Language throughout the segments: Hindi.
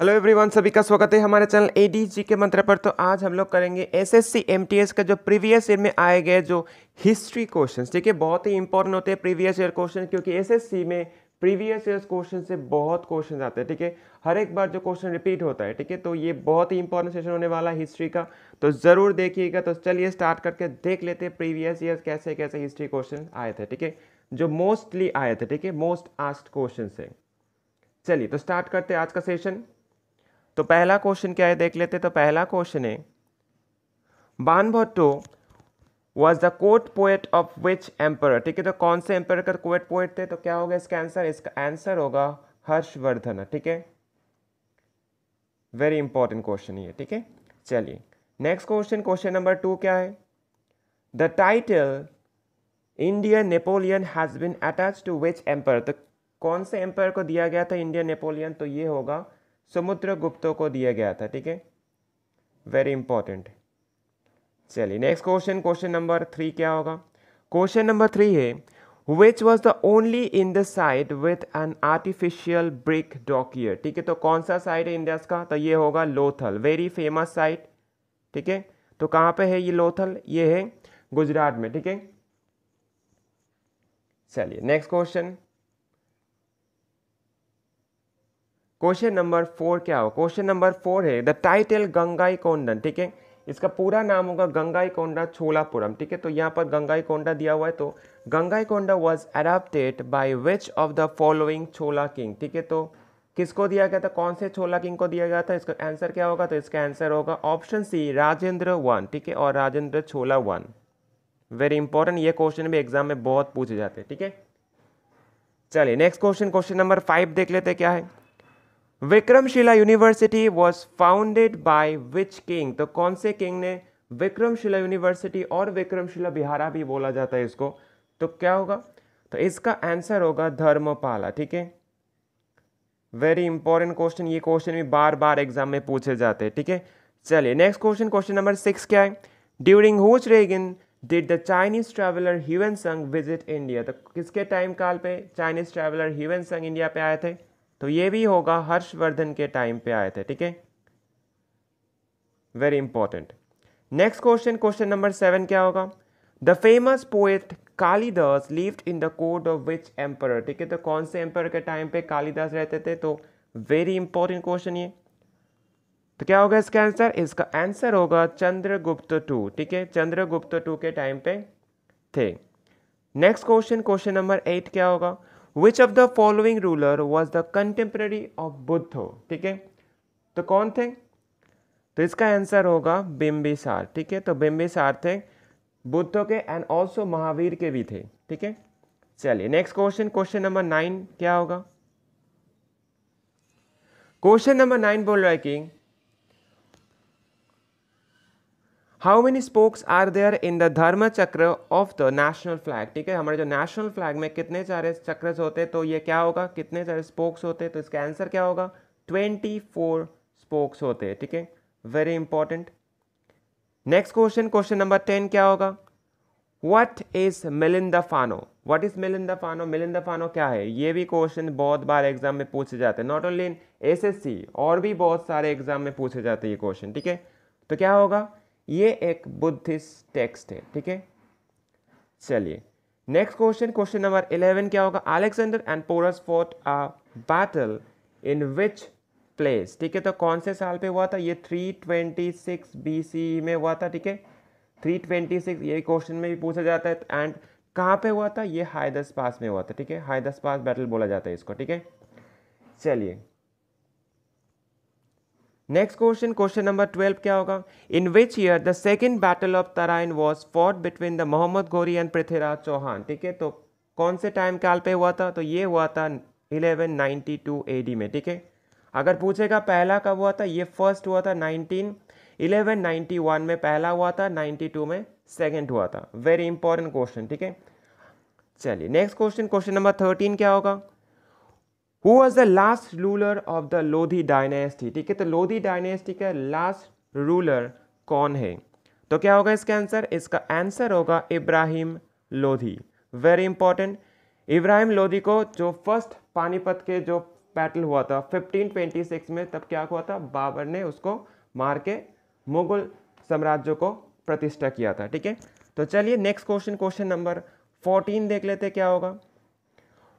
हेलो एवरीवन सभी का स्वागत है हमारे चैनल ए डी जी के मंत्र पर तो आज हम लोग करेंगे S S C M T S का जो प्रीवियस ईयर में आए गए जो हिस्ट्री क्वेश्चन ठीक है बहुत ही इंपॉर्टेंट होते हैं प्रीवियस ईयर क्वेश्चन क्योंकि एस एस सी में प्रीवियस ईयर क्वेश्चन से बहुत क्वेश्चन आते हैं ठीक है हर एक बार जो क्वेश्चन रिपीट होता है ठीक है तो ये बहुत ही इंपॉर्टेंट सेशन होने वाला है हिस्ट्री का तो ज़रूर देखिएगा तो चलिए स्टार्ट करके देख लेते हैं प्रीवियस ईयर कैसे कैसे हिस्ट्री क्वेश्चन आए थे ठीक है जो मोस्टली आए थे ठीक है मोस्ट आस्ट क्वेश्चन है चलिए तो स्टार्ट करते हैं आज का सेशन तो पहला क्वेश्चन क्या है देख लेते तो पहला क्वेश्चन है Bana Bhatta was the court poet of which emperor ठीक है तो कौन से एम्पर का कोट पोएट थे तो क्या होगा इसका आंसर इसका आंसर होगा हर्षवर्धन ठीक है वेरी इंपॉर्टेंट क्वेश्चन ये ठीक है चलिए next question question number two क्या है the title Indian Napoleon has been attached to which emperor तो कौन से एम्पर को दिया गया था इंडियन नेपोलियन तो ये होगा समुद्र गुप्तों को दिया गया था ठीक है वेरी इंपॉर्टेंट चलिए next question question number three क्या होगा क्वेश्चन नंबर थ्री है which was the only Indus site with an artificial brick dockyard ठीक है तो कौन सा साइड है इंडिया का तो ये होगा लोथल वेरी फेमस साइट ठीक है तो कहां पे है ये लोथल ये है गुजरात में ठीक है चलिए next question question number four क्या हो क्वेश्चन नंबर फोर है द टाइटल गंगाई कोंडन ठीक है इसका पूरा नाम होगा गंगाई कोंडा छोलापुरम ठीक है तो यहाँ पर गंगाई कोंडा दिया हुआ है तो Gangai Konda was adopted by which of the following Chola king ठीक है तो किसको दिया गया था कौन से छोला किंग को दिया गया था इसका आंसर क्या होगा तो इसका आंसर होगा ऑप्शन सी राजेंद्र वन ठीक है और Rajendra Chola one very important ये क्वेश्चन भी एग्जाम में बहुत पूछे जाते हैं ठीक है चलिए next question question number five देख लेते क्या है Vikramshila university was founded by which king तो कौन से किंग ने विक्रमशिला यूनिवर्सिटी और विक्रमशिला बिहारा भी बोला जाता है इसको तो क्या होगा तो इसका आंसर होगा धर्मपाला ठीक है वेरी इंपॉर्टेंट क्वेश्चन ये क्वेश्चन भी बार बार एग्जाम में पूछे जाते हैं ठीक है चलिए next question question number six क्या है during whose reign did the Chinese traveller Hiuen Tsang visit India तो किसके टाइम काल पे चाइनीज ट्रेवलर ह्यूएन संग इंडिया पे आए थे तो ये भी होगा हर्षवर्धन के टाइम पे आए थे ठीक है very important next question question number seven क्या होगा the famous poet Kalidas lived in the court of which emperor ठीक है तो कौन से एम्पर के टाइम पे कालिदास रहते थे तो वेरी इंपॉर्टेंट क्वेश्चन ये तो क्या होगा इसका आंसर इसका आंसर होगा चंद्रगुप्त टू ठीक है चंद्रगुप्त टू के टाइम पे थे next question question number eight क्या होगा which of the following ruler was the contemporary of Buddha ठीक है तो कौन थे तो इसका आंसर होगा बिम्बिसार ठीक है तो बिम्बिसार थे बुद्धों के एंड ऑल्सो महावीर के भी थे ठीक है चलिए next question question number nine क्या होगा क्वेश्चन नंबर नाइन बोल रहा है कि how many spokes are there in the Dharma Chakra of the national flag ठीक है हमारे जो नेशनल फ्लैग में कितने सारे चक्र होते तो ये क्या होगा कितने सारे स्पोक्स होते तो इसका आंसर क्या होगा ट्वेंटी फोर स्पोक्स होते ठीक है very important next question question number ten क्या होगा what is Milinda Panho what is Milinda Panho Milinda Panho क्या है ये भी क्वेश्चन बहुत बार एग्जाम में पूछे जाते हैं not only in S S C और भी बहुत सारे एग्जाम में पूछे जाते हैं ये क्वेश्चन ठीक है तो क्या होगा ये एक बुद्धिस्ट टेक्स्ट है ठीक है चलिए next question question number eleven क्या होगा Alexander and Porus fought a battle in which place ठीक है तो कौन से साल पे हुआ था ये 326 सी में हुआ था ठीक है 326 ये क्वेश्चन में भी पूछा जाता है एंड कहाँ पे हुआ था ये हायदस पास में हुआ था ठीक है हायदस पास बैटल बोला जाता है इसको ठीक है चलिए next question question number twelve क्या होगा in which year the second battle of Tarain was fought between the Mohammad Ghori and Prithviraj Chauhan ठीक है तो कौन से टाइम काल पे हुआ था तो ये हुआ था 1192 एडी में ठीक है अगर पूछेगा पहला कब हुआ था ये फर्स्ट हुआ था 19 1191 में पहला हुआ था 92 में सेकेंड हुआ था वेरी इंपॉर्टेंट क्वेश्चन ठीक है चलिए next question question number thirteen क्या होगा who was the last ruler of the Lodhi dynasty ठीक है तो लोधी डायनेस्टी का लास्ट रूलर कौन है तो क्या होगा इसका आंसर इसका आंसर होगा इब्राहिम लोधी वेरी इंपॉर्टेंट इब्राहिम लोधी को जो फर्स्ट पानीपत के जो बैटल हुआ था 1526 में तब क्या हुआ था बाबर ने उसको मार के मुगल साम्राज्य को प्रतिष्ठा किया था ठीक है तो चलिए नेक्स्ट क्वेश्चन क्वेश्चन नंबर 14 देख लेते क्या होगा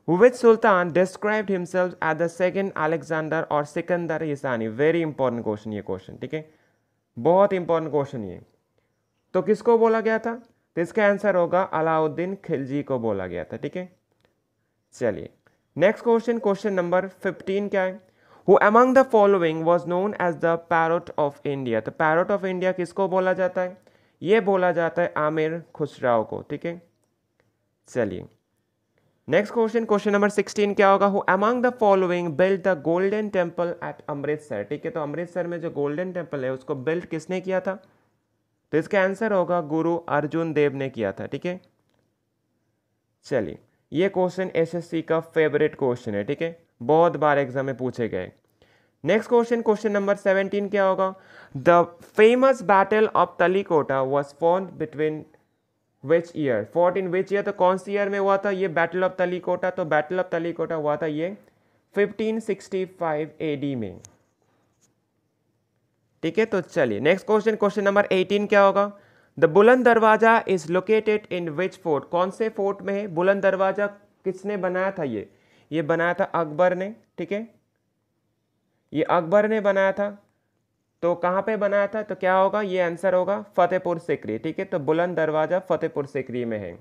Which Sultan described himself as the second Alexander or Sikandar Hisani? Very important question ये क्वेश्चन ठीक है बहुत इंपॉर्टेंट क्वेश्चन ये तो किसको बोला गया था तो इसका आंसर होगा अलाउद्दीन खिलजी को बोला गया था ठीक है चलिए next question question number fifteen क्या है who among the following was known as the parrot of India तो पैरोट ऑफ इंडिया किसको बोला जाता है ये बोला जाता है आमिर खुसराव को ठीक है चलिए next question question number sixteen क्या होगा who among the following build the golden temple at Amritsar ठीक है तो अमृतसर में जो गोल्डन टेम्पल है उसको बिल्ड किसने किया था तो इसका आंसर होगा गुरु अर्जुन देव ने किया था ठीक है चलिए ये क्वेश्चन एसएससी का फेवरेट क्वेश्चन है ठीक है बहुत बार एग्जाम में पूछे गए next question question number seventeen क्या होगा the famous battle of Talikota was fought between which year fort in which year तो कौन सी ईयर में हुआ था ये बैटल ऑफ तलीकोटा तो बैटल ऑफ तलीकोटा हुआ था ये 1565 एडी में ठीक है तो चलिए नेक्स्ट क्वेश्चन क्वेश्चन नंबर 18 क्या होगा the Buland Darwaza is located in which fort कौन से फोर्ट में है बुलंद दरवाजा किसने बनाया था ये ये बनाया था अकबर ने ठीक है ये अकबर ने बनाया था तो कहाँ पे बनाया था तो क्या होगा ये आंसर होगा फतेहपुर सिकरी ठीक है तो बुलंद दरवाज़ा फतेहपुर सिकरी में है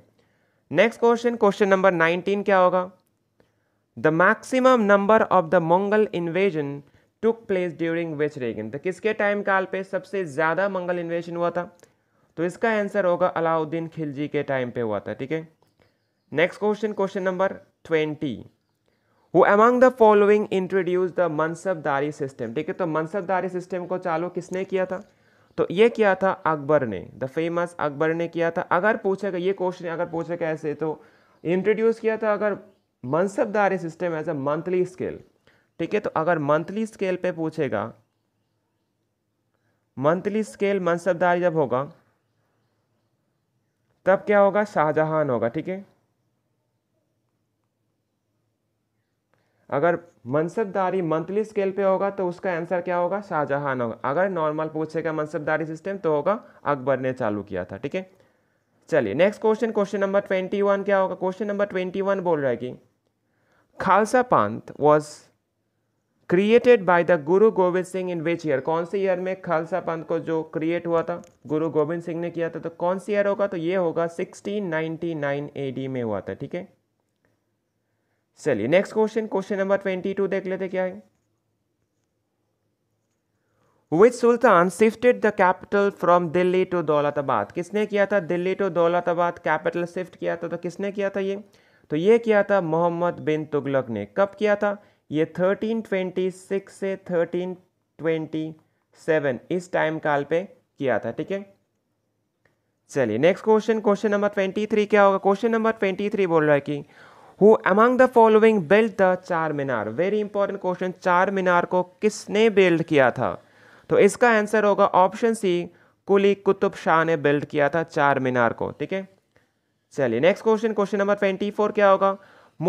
next question question number nineteen क्या होगा the maximum number of the Mongol invasion took place during which reign तो किसके टाइम काल पे सबसे ज़्यादा मंगल इन्वेजन हुआ था तो इसका आंसर होगा अलाउद्दीन खिलजी के टाइम पे हुआ था ठीक है next question question number twenty who among the following introduce the mansabdari system ठीक है तो मनसबदारी सिस्टम को चालू किसने किया था तो ये किया था अकबर ने द फेमस अकबर ने किया था अगर पूछेगा ये क्वेश्चन अगर पूछेगा ऐसे तो इंट्रोड्यूस किया था अगर mansabdari system as a monthly scale ठीक है तो अगर मंथली स्केल पे पूछेगा मंथली स्केल मनसबदारी जब होगा तब क्या होगा शाहजहान होगा ठीक है अगर मनसबदारी मंथली स्केल पे होगा तो उसका आंसर क्या होगा शाहजहां होगा अगर नॉर्मल पूछेगा मनसबदारी सिस्टम तो होगा अकबर ने चालू किया था ठीक है चलिए next question question number twenty one क्या होगा क्वेश्चन नंबर ट्वेंटी वन बोल रहा है कि खालसा पंथ was created by the Guru Gobind Singh in which year कौन से ईयर में खालसा पंथ को जो क्रिएट हुआ था गुरु गोविंद सिंह ने किया था तो कौन सी ईयर होगा तो ये होगा सिक्सटीन नाइन ए डी में हुआ था ठीक है चलिए next question question number twenty two देख लेते क्या है which sultan shifted the capital from Delhi to Daulatabad किसने किया था Delhi to Daulatabad capital shift किया था तो किसने किया था ये तो ये किया था मोहम्मद बिन तुगलक ने कब किया था ये 1326 से 1327 इस टाइम काल पे किया था ठीक है चलिए नेक्स्ट क्वेश्चन क्वेश्चन नंबर 23 क्या होगा क्वेश्चन नंबर 23 बोल रहा है कि who among the following build the Char Minar very important question चार मीनार को किसने बिल्ड किया था तो इसका आंसर होगा ऑप्शन सी कुली कुतुब शाह ने बिल्ड किया था चार मीनार को ठीक है चलिए next question question number twenty four क्या होगा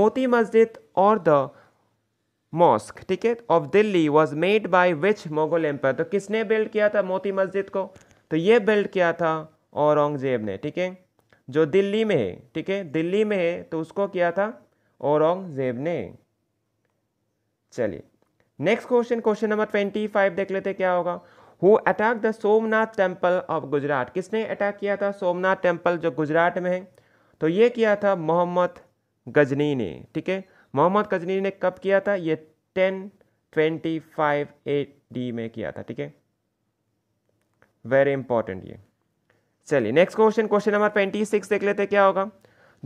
मोती मस्जिद और द मॉस्क ठीक है of Delhi was made by which Mughal empire तो किसने बिल्ड किया था मोती मस्जिद को तो ये बिल्ड किया था औरंगजेब ने ठीक है जो दिल्ली में है ठीक है दिल्ली में है तो उसको किया था औरंगजेब ने चलिए next question question number twenty five देख लेते क्या होगा who attack the Somnath temple of Gujarat किसने अटैक किया था सोमनाथ टेम्पल जो गुजरात में है तो ये किया था मोहम्मद गजनी ने ठीक है मोहम्मद गजनी ने कब किया था ये ten twenty five AD में किया था ठीक है वेरी इंपॉर्टेंट ये चलिए next question question number twenty six देख लेते क्या होगा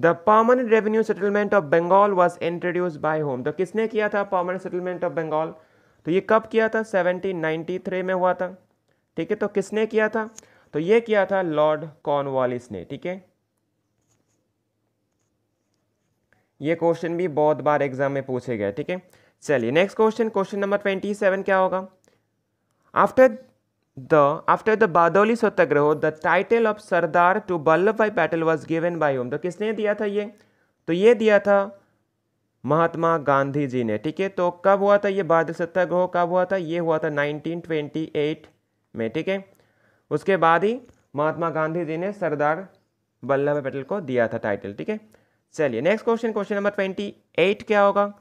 the permanent revenue settlement of Bengal was introduce by whom तो किसने किया था परमानेंट सेटलमेंट ऑफ बंगाल तो ये कब किया था 1793 में हुआ था ठीक है तो किसने किया था तो ये किया था लॉर्ड कॉर्नवालिस ने ठीक है ये क्वेश्चन भी बहुत बार एग्जाम में पूछे गए ठीक है चलिए next question question number twenty seven क्या होगा after The after the Badauli Satyagraho, the title of Sardar to Bhai Patel was given by whom तो किसने दिया था ये तो ये दिया था महात्मा गांधी जी ने ठीक है तो कब हुआ था ये बादल सत्याग्रह कब हुआ था ये हुआ था 1928 में ठीक है उसके बाद ही महात्मा गांधी जी ने सरदार वल्लभ भाई पटेल को दिया था टाइटल ठीक है चलिए नेक्स्ट क्वेश्चन क्वेश्चन नंबर 28 क्या होगा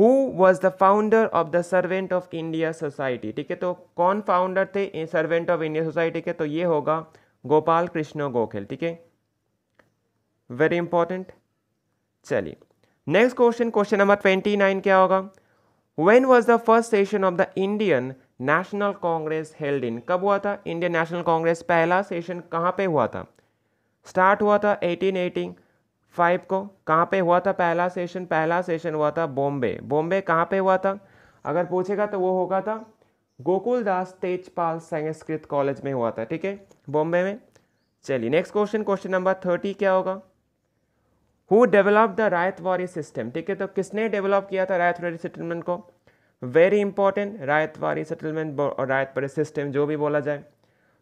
who was the founder of the servant of India society ठीक है तो कौन फाउंडर थे सर्वेंट ऑफ इंडिया सोसाइटी के तो ये होगा गोपाल कृष्ण गोखिल ठीक है वेरी इंपॉर्टेंट चलिए next question question number twenty nine क्या होगा when was the first session of the Indian National Congress held in कब हुआ था इंडियन नेशनल कांग्रेस पहला सेशन कहाँ पे हुआ था स्टार्ट हुआ था एटीन एटी फाइव को कहाँ पे हुआ था पहला सेशन पहला सेशन हुआ था बॉम्बे बॉम्बे कहाँ पे हुआ था अगर पूछेगा तो वो होगा था गोकुल दास तेजपाल संस्कृत कॉलेज में हुआ था ठीक है बॉम्बे में चलिए next question question number thirty क्या होगा who develop the wari system ठीक है तो किसने डेवलप किया था वारी सेटलमेंट को वेरी इंपॉर्टेंट वारी सेटलमेंट और वारी सिस्टम जो भी बोला जाए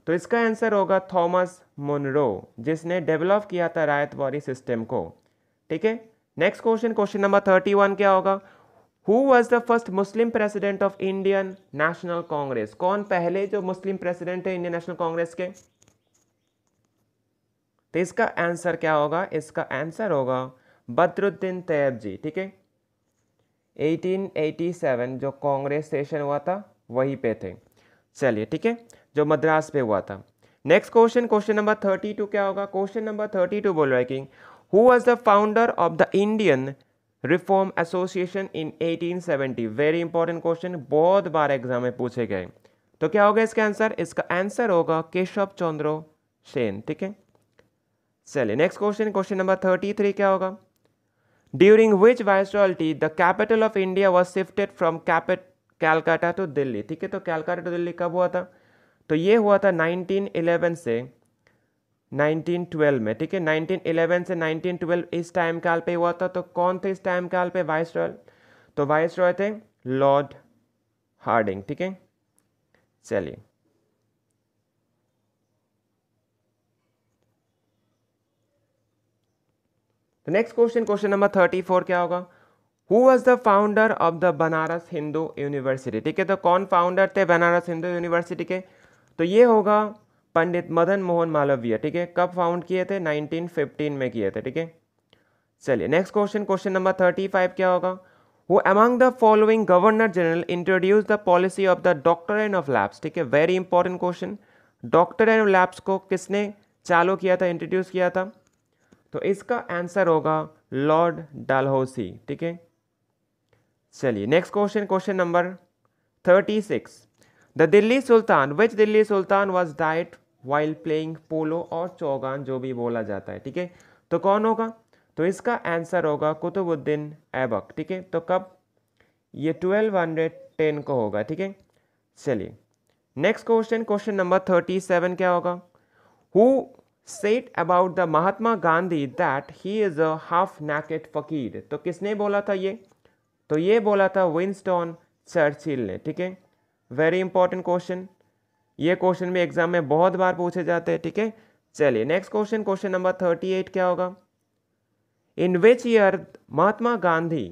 तो इसका आंसर होगा थॉमस मोनरो जिसने डेवलप किया था रायत वारी सिस्टम को ठीक है next question question number thirty one क्या होगा who was the first Muslim president of Indian National Congress कौन पहले जो मुस्लिम प्रेसिडेंट है इंडियन नेशनल कांग्रेस के तो इसका आंसर क्या होगा इसका आंसर होगा बदरुद्दीन तैयब जी ठीक है 1887 जो कांग्रेस सेशन हुआ था वहीं पे थे चलिए ठीक है जो मद्रास पे हुआ था next question question number thirty two क्या होगा क्वेश्चन नंबर थर्टी टू बोल रहा है king who was the founder of the Indian reform association in 1870 very important question बहुत बार एग्जाम में पूछे गए तो क्या होगा इसका आंसर इसका आंसर होगा केशव चंद्रो सेन ठीक है चलिए next question question number thirty three क्या होगा during which viceroyalty the capital of India was shifted from कैपिट कैलकाटा टू दिल्ली ठीक है तो कैलकाटा टू दिल्ली कब हुआ था तो ये हुआ था 1911 से 1912 में ठीक है 1911 से 1912 इस टाइम काल पे हुआ था तो कौन थे इस टाइम काल पे वाइस रॉयल तो वाइस रॉय थे लॉर्ड हार्डिंग ठीक है चलिए next question question number thirty four क्या होगा who was the founder of the Banaras Hindu University ठीक है तो कौन फाउंडर थे बनारस हिंदू यूनिवर्सिटी के तो ये होगा पंडित मदन मोहन मालवीय ठीक है कब फाउंड किए थे 1915 में किए थे ठीक है चलिए नेक्स्ट क्वेश्चन क्वेश्चन नंबर 35 क्या होगा who among the following governor general introduce the policy of the doctrine of lapse ठीक है very important question doctrine lapse को किसने चालू किया था इंट्रोड्यूस किया था तो इसका आंसर होगा लॉर्ड डालहोसी ठीक है चलिए next question question number thirty six the Delhi sultan which Delhi sultan was died while playing polo और चौगान जो भी बोला जाता है ठीक है तो कौन होगा तो इसका आंसर होगा कुतुबुद्दीन ऐबक ठीक है तो कब ये ट्वेल्व हंड्रेड टेन को होगा ठीक है चलिए next question question number thirty seven क्या होगा who said about the Mahatma Gandhi that he is a half naked fakir तो किसने बोला था ये तो ये बोला था विंस्टॉन चर्चिल ने ठीक है वेरी इंपॉर्टेंट क्वेश्चन ये क्वेश्चन भी एग्जाम में बहुत बार पूछे जाते हैं ठीक है चलिए next question question number thirty eight क्या होगा in which year Mahatma Gandhi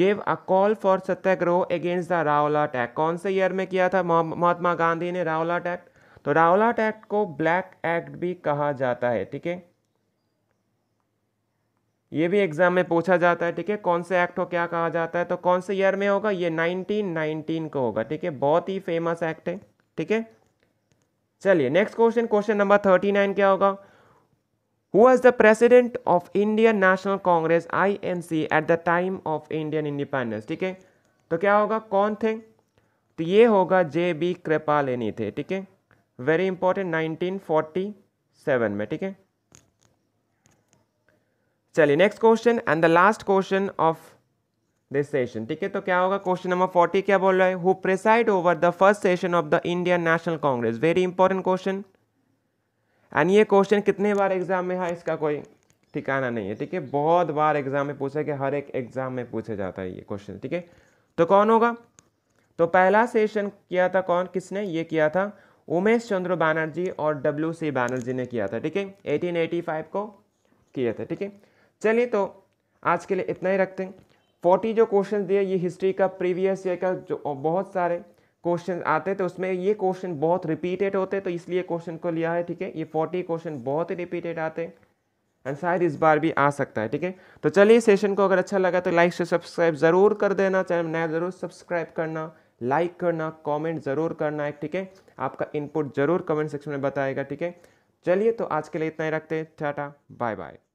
gave a call for satyagraha against the Rowlatt Act कौन से ईयर में किया था महात्मा गांधी ने रावलाट एक्ट तो रावलाट एक्ट को ब्लैक एक्ट भी कहा जाता है ठीक है ये भी एग्ज़ाम में पूछा जाता है ठीक है कौन से एक्ट को क्या कहा जाता है तो कौन से ईयर में होगा ये 1919 को होगा ठीक है बहुत ही फेमस एक्ट है ठीक है चलिए next question question number thirty nine क्या होगा who was the president of Indian National Congress I N C at the time of Indian independence ठीक है तो क्या होगा कौन थे तो ये होगा जे बी कृपालिनी थे ठीक है वेरी इंपॉर्टेंट सेवन में ठीक है चलिए next question and the last question of this session ठीक है तो क्या होगा क्वेश्चन नंबर फोर्टी क्या बोल रहा है who preside over the first session of the Indian National Congress very important question and ये क्वेश्चन कितने बार एग्जाम में है इसका कोई ठिकाना नहीं है ठीक है बहुत बार एग्जाम में पूछा गया हर एक एग्जाम में पूछा जाता है ये क्वेश्चन ठीक है तो कौन होगा तो पहला सेशन किया था कौन किसने ये किया था उमेश चंद्र बनर्जी और डब्ल्यू सी बैनर्जी ने किया था ठीक है 1885 को किया था ठीक है चलिए तो आज के लिए इतना ही रखते हैं फोर्टी जो क्वेश्चन दिए ये हिस्ट्री का प्रीवियस ईयर का जो बहुत सारे क्वेश्चन आते थे उसमें ये क्वेश्चन बहुत रिपीटेड होते तो इसलिए क्वेश्चन को लिया है ठीक है ये फोर्टी क्वेश्चन बहुत ही रिपीटेड आते हैं एंड शायद इस बार भी आ सकता है ठीक है तो चलिए सेशन को अगर अच्छा लगा तो लाइक से सब्सक्राइब ज़रूर कर देना चैनल नया ज़रूर सब्सक्राइब करना लाइक करना कमेंट ज़रूर करना है ठीक है आपका इनपुट ज़रूर कमेंट सेक्शन में बताएगा ठीक है चलिए तो आज के लिए इतना ही रखते हैं टाटा बाय बाय